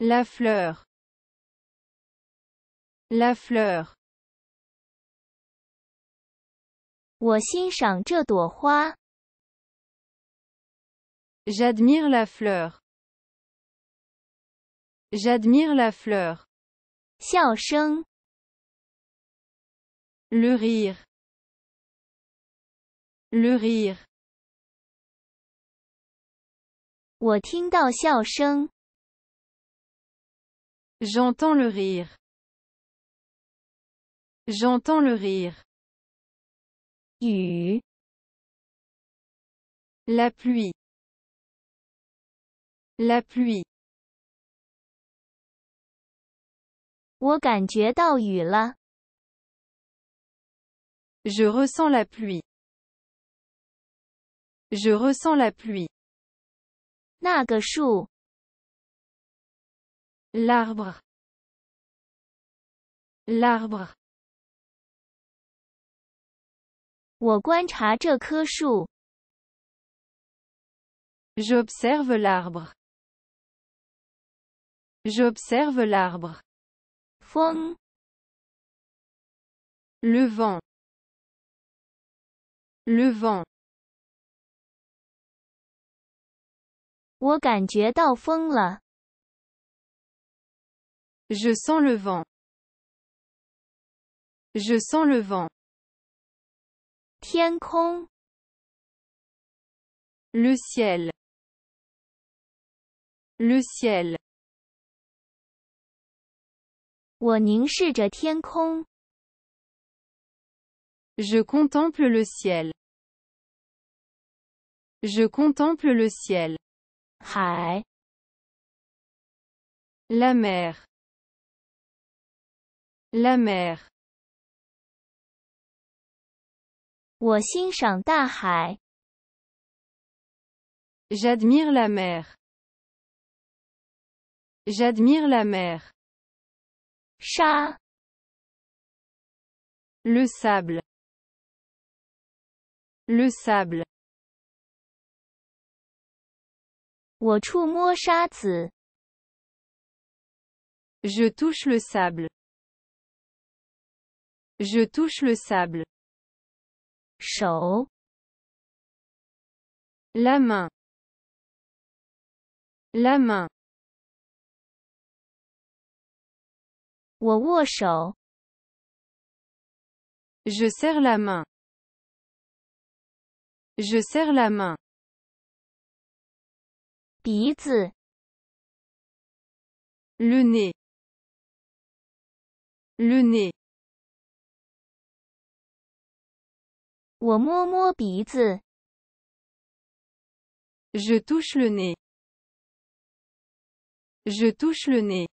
La fleur. La fleur. J'admire la fleur. J'admire la fleur. Le rire. Le rire. J'entends le rire. J'entends le rire. La pluie. La pluie. Je ressens la pluie. Je ressens la pluie. L'arbre, l'arbre J'observe l'arbre, j'observe l'arbre. Le vent, le vent。我感觉到风了。Je sens le vent. Je sens le vent. Tiens, crois le ciel. Le ciel. 我凝视着天空。Je contemple le ciel. Je contemple le ciel. La mer, la mer J'admire la mer. J'admire la mer. Chat. Le sable. Le sable. Je touche le sable. Je touche le sable. La main. La main. Je serre la main. Je serre la main le nez, le nez. Je touche le nez, je touche le nez.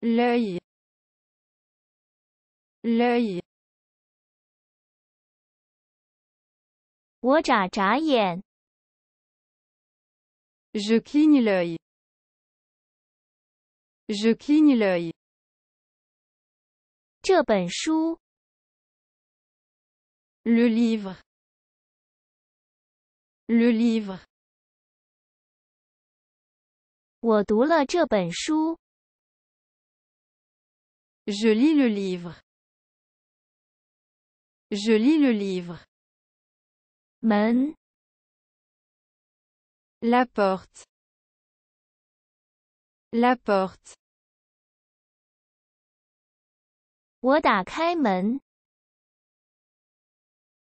L'œil, l'œil。Je cligne l'œil. Je cligne l'œil. Le livre. Le livre. Je lis le livre. Je lis le livre. La porte, la porte.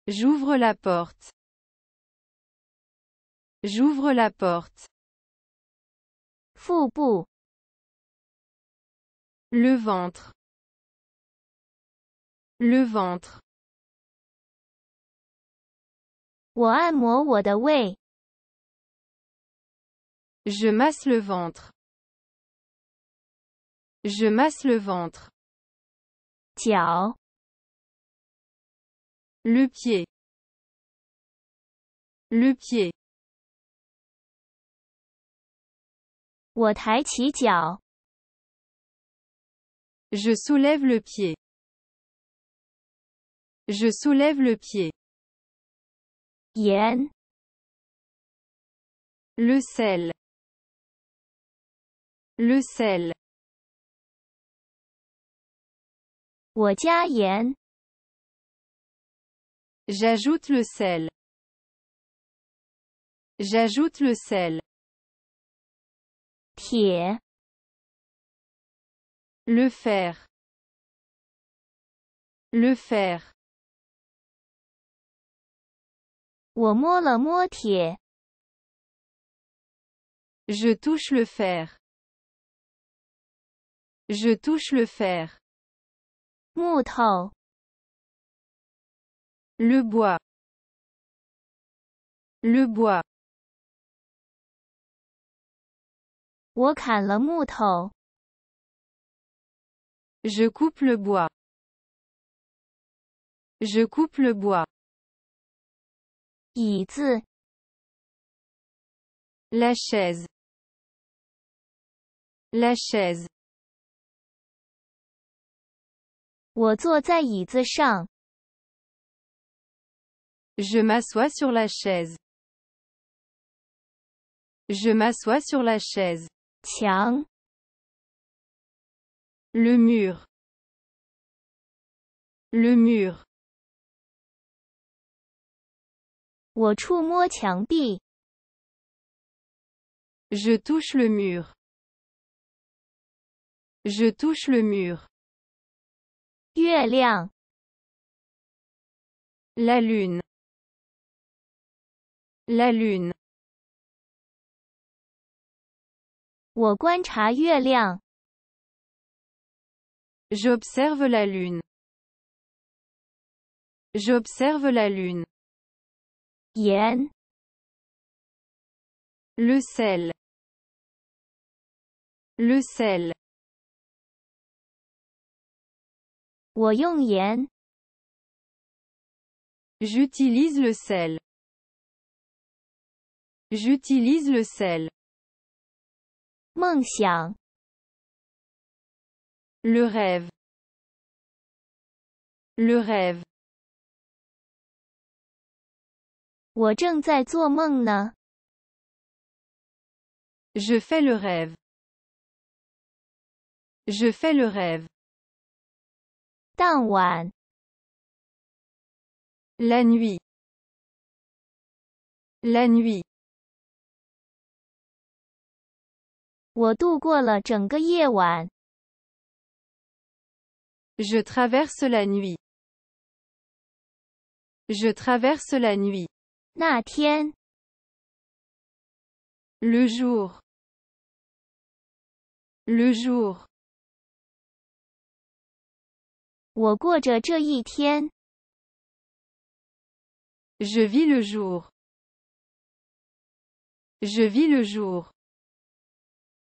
J'ouvre la porte, j'ouvre la porte. Le ventre, le ventre. Je masse le ventre. Je masse le ventre. Le pied. Le pied. Je soulève le pied. Je soulève le pied yen le sel le sel J'ajoute le sel. J'ajoute le sel. pierre Le fer. Le fer. Je touche le fer. Je touche le fer. Le bois. Le bois. Je coupe le bois. Je coupe le bois. 椅子 la chaise la chaise je m'assois sur la chaise je m'assois sur la chaise Tiens. le mur le mur 我触摸墙壁。Je touche le mur. Je touche le mur. 月亮。La lune. La lune. 我观察月亮。J'observe la lune. J'observe la lune. le sel le sel Yen. J'utilise le sel. J'utilise le sel. 梦想 Le rêve. Le rêve. 我正在做梦呢。Je fais le rêve. Je fais le rêve. 夜晚。La nuit. La nuit. 我度过了整个夜晚。Je traverse la nuit. Je traverse la nuit. 那天，le jour，le jour，我过着这一天。je vis le jour，je vis le jour。